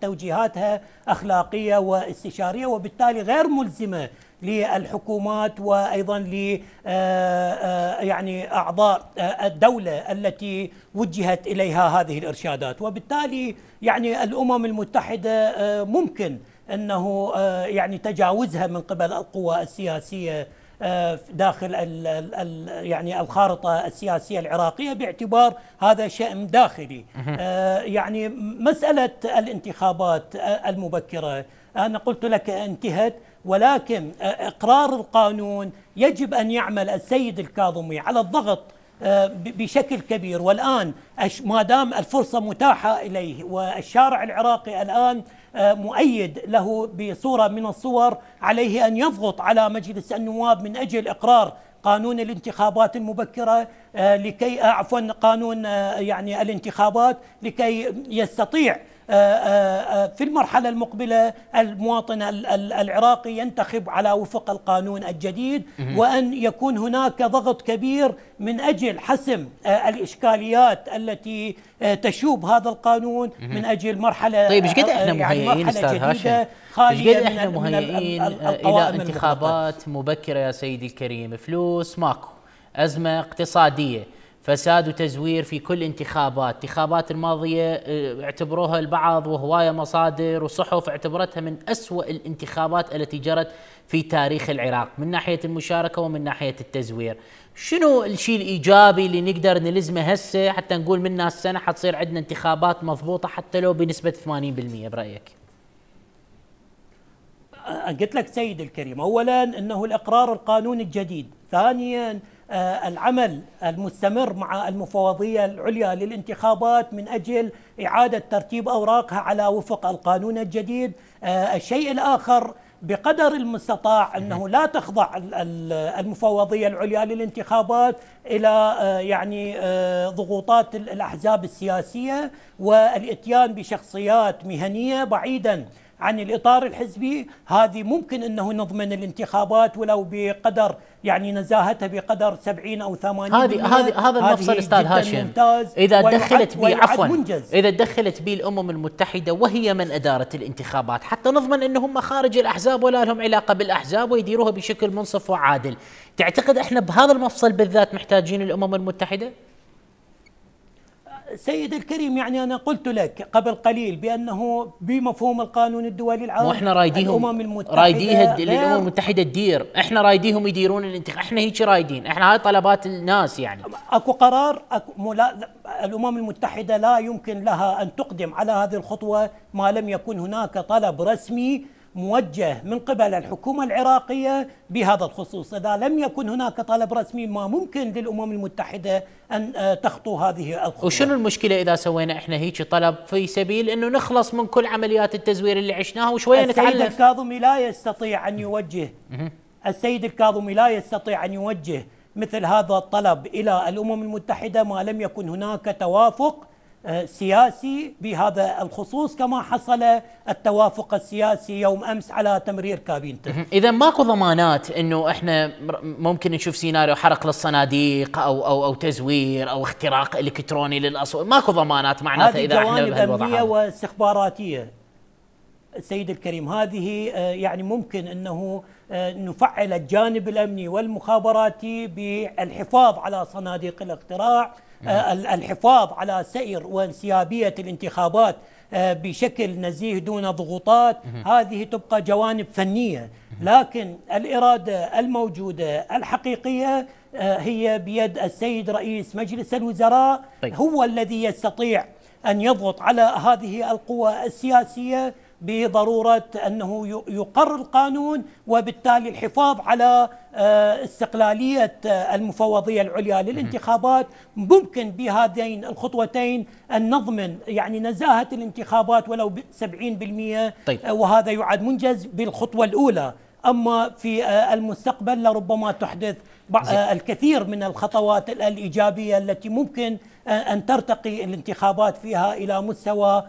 توجيهاتها أخلاقية واستشارية وبالتالي غير ملزمة للحكومات وايضا ل آه، آه، يعني اعضاء آه، الدوله التي وجهت اليها هذه الارشادات وبالتالي يعني الامم المتحده ممكن انه يعني تجاوزها من قبل القوى السياسيه داخل يعني الخارطه السياسيه العراقيه باعتبار هذا شأن داخلي يعني مساله الانتخابات المبكره انا قلت لك انتهت ولكن آه، إقرار القانون يجب أن يعمل السيد الكاظمي على الضغط آه، بشكل كبير والآن ما دام الفرصة متاحة إليه والشارع العراقي الآن آه، مؤيد له بصورة من الصور عليه أن يضغط على مجلس النواب من أجل إقرار قانون الانتخابات المبكرة لكي عفوا قانون يعني الانتخابات لكي يستطيع آه، آه، آه، في المرحلة المقبلة المواطن العراقي ينتخب على وفق القانون الجديد وأن يكون هناك ضغط كبير من أجل حسم الإشكاليات التي تشوب هذا القانون من أجل مرحلة طيب ايش قد احنا يعني مهيئين استاذ هاشم ايش قد احنا مهيئين الى انتخابات مبكرة يا سيدي الكريم فلوس ماكو أزمة اقتصادية فساد وتزوير في كل انتخابات انتخابات الماضية اه، اعتبروها البعض وهواية مصادر وصحف اعتبرتها من أسوأ الانتخابات التي جرت في تاريخ العراق من ناحية المشاركة ومن ناحية التزوير شنو الشيء الإيجابي اللي نقدر نلزمه هسه حتى نقول من ناس السنة حتصير عندنا انتخابات مضبوطة حتى لو بنسبة 80% برأيك قلت لك سيد الكريم أولا أنه الإقرار القانوني الجديد ثانيا آه، العمل المستمر مع المفوضية العليا للانتخابات من أجل إعادة ترتيب أوراقها على وفق القانون الجديد آه، الشيء الآخر بقدر المستطاع انه لا تخضع المفوضيه العليا للانتخابات الى آه، يعني ضغوطات الاحزاب السياسيه والاتيان بشخصيات مهنيه بعيدا عن الإطار الحزبي هذه ممكن أنه نضمن الانتخابات ولو بقدر يعني نزاهتها بقدر 70 أو 80 هذه هذه هذا المفصل أستاذ هاشم إذا دخلت به عفوا إذا دخلت به الأمم المتحدة وهي من أدارت الانتخابات حتى نضمن انهم هم خارج الأحزاب ولا لهم علاقة بالأحزاب ويديروها بشكل منصف وعادل تعتقد احنا بهذا المفصل بالذات محتاجين الأمم المتحدة؟ سيد الكريم يعني انا قلت لك قبل قليل بانه بمفهوم القانون الدولي العام واحنا رايديهم رايديها نعم. للامم المتحده تدير احنا رايديهم يديرون الانتخاب احنا هيك رايدين احنا هاي طلبات الناس يعني اكو قرار أكو ملا... الامم المتحده لا يمكن لها ان تقدم على هذه الخطوه ما لم يكن هناك طلب رسمي موجه من قبل الحكومة العراقية بهذا الخصوص إذا لم يكن هناك طلب رسمي ما ممكن للأمم المتحدة أن آه، تخطو هذه الخطوة وشنو المشكلة إذا سوينا إحنا هيك طلب في سبيل أنه نخلص من كل عمليات التزوير اللي عشناها وشوية نتعلم السيد الكاظمي لا يستطيع أن يوجه السيد الكاظمي لا يستطيع أن يوجه مثل هذا الطلب إلى الأمم المتحدة ما لم يكن هناك توافق آه، سياسي بهذا الخصوص كما حصل التوافق السياسي يوم امس على تمرير كابينته. اذا ماكو ضمانات انه احنا ممكن نشوف سيناريو حرق للصناديق او او او تزوير او اختراق الكتروني للاصوات، ماكو ضمانات معناته اذا احنا بهالوضع هذه واستخباراتيه السيد الكريم هذه آه، يعني ممكن انه آه، نفعل الجانب الامني والمخابراتي بالحفاظ على صناديق الاقتراع آه، الحفاظ على سير وانسيابية الانتخابات آه، بشكل نزيه دون ضغوطات هذه تبقى جوانب فنية لكن الإرادة الموجودة الحقيقية آه، هي بيد السيد رئيس مجلس الوزراء طيب. هو الذي يستطيع أن يضغط على هذه القوى السياسية بضروره انه يقر القانون وبالتالي الحفاظ على آه، استقلاليه آه، المفوضيه العليا للانتخابات ممكن بهذين الخطوتين ان نضمن يعني نزاهه الانتخابات ولو 70% طيب. آه، وهذا يعد منجز بالخطوه الاولى أما في آه، المستقبل لربما تحدث آه، الكثير من الخطوات الإيجابية التي ممكن آه، أن ترتقي الانتخابات فيها إلى مستوى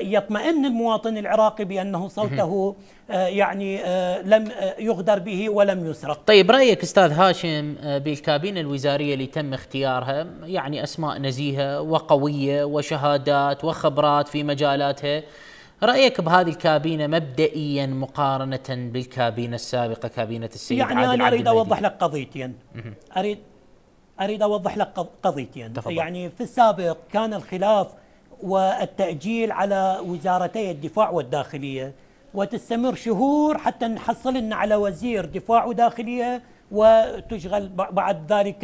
يطمئن المواطن العراقي بأنه صوته يعني لم يغدر به ولم يسرق طيب رأيك أستاذ هاشم بالكابينة الوزارية اللي تم اختيارها يعني أسماء نزيهة وقوية وشهادات وخبرات في مجالاتها رايك بهذه الكابينه مبدئيا مقارنه بالكابينه السابقه كابينه السيد يعني عادل انا اريد اوضح لك قضيتين اريد اريد اوضح لك قضيتين تفضل. يعني في السابق كان الخلاف والتاجيل على وزارتي الدفاع والداخليه وتستمر شهور حتى نحصل إن على وزير دفاع وداخليه وتشغل بعد ذلك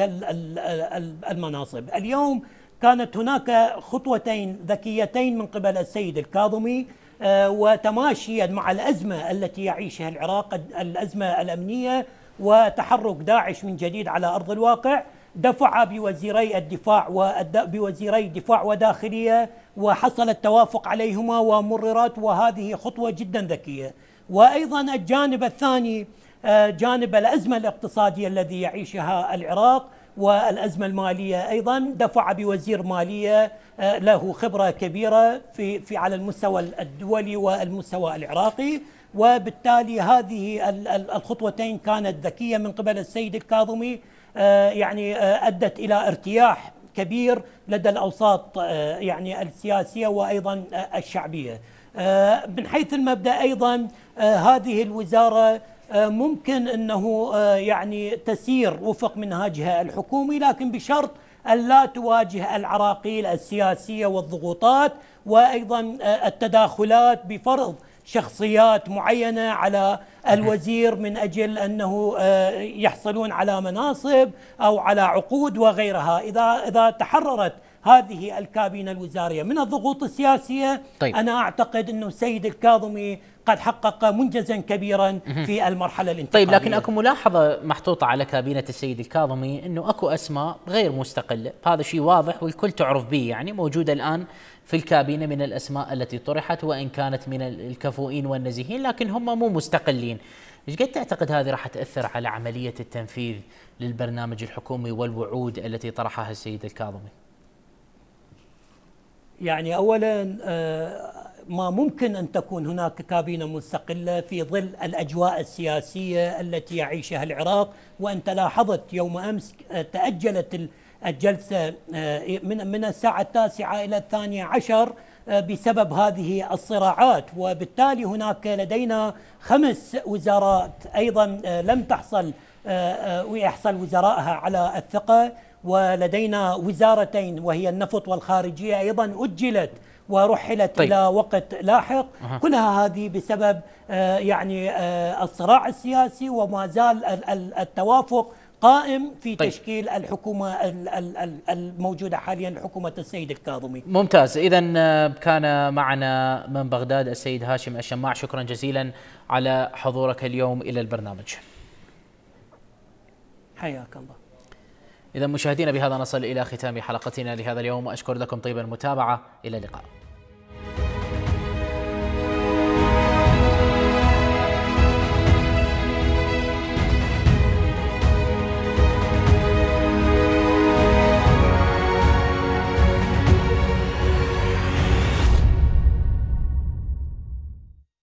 المناصب اليوم كانت هناك خطوتين ذكيتين من قبل السيد الكاظمي آه، وتماشيا مع الازمه التي يعيشها العراق الازمه الامنيه وتحرك داعش من جديد على ارض الواقع دفع بوزيري الدفاع بوزيري دفاع وداخليه وحصل التوافق عليهما ومررت وهذه خطوه جدا ذكيه وايضا الجانب الثاني آه، جانب الازمه الاقتصاديه الذي يعيشها العراق والأزمة المالية أيضا دفع بوزير مالية آه، له خبرة كبيرة في, في على المستوى الدولي والمستوى العراقي وبالتالي هذه الخطوتين كانت ذكية من قبل السيد الكاظمي آه، يعني آه، أدت إلى ارتياح كبير لدى الأوساط يعني السياسية وأيضا الشعبية من حيث المبدأ أيضا هذه الوزارة آه، ممكن انه آه، يعني تسير وفق منهاجها الحكومي لكن بشرط ألا تواجه العراقيل السياسية والضغوطات وأيضا آه، التداخلات بفرض شخصيات معينة على الوزير من أجل أنه يحصلون على مناصب أو على عقود وغيرها إذا, إذا تحررت هذه الكابينه الوزاريه من الضغوط السياسيه طيب. انا اعتقد انه السيد الكاظمي قد حقق منجزا كبيرا في المرحله الانتقاليه طيب لكن اكو ملاحظه محطوطه على كابينه السيد الكاظمي انه اكو اسماء غير مستقله هذا شيء واضح والكل تعرف به يعني موجوده الان في الكابينه من الاسماء التي طرحت وان كانت من الكفؤين والنزيهين لكن هم مو مستقلين ايش قد تعتقد هذه راح تاثر على عمليه التنفيذ للبرنامج الحكومي والوعود التي طرحها السيد الكاظمي يعني اولا آه، ما ممكن ان تكون هناك كابينه مستقله في ظل الاجواء السياسيه التي يعيشها العراق وانت لاحظت يوم امس آه، تاجلت الجلسه آه، من من الساعه التاسعه الى الثانيه عشر بسبب هذه الصراعات وبالتالي هناك لدينا خمس وزارات ايضا لم تحصل ويحصل وزرائها على الثقه ولدينا وزارتين وهي النفط والخارجية أيضا أجلت ورحلت طيب. إلى وقت لاحق أه. كلها هذه بسبب آه، يعني آه، الصراع السياسي وما زال التوافق قائم في طيب. تشكيل الحكومة الموجودة حاليا حكومة السيد الكاظمي ممتاز إذا آه، كان معنا من بغداد السيد هاشم الشماع شكرا جزيلا على حضورك اليوم إلى البرنامج حياك الله إذا مشاهدينا بهذا نصل إلى ختام حلقتنا لهذا اليوم أشكر لكم طيب المتابعة إلى اللقاء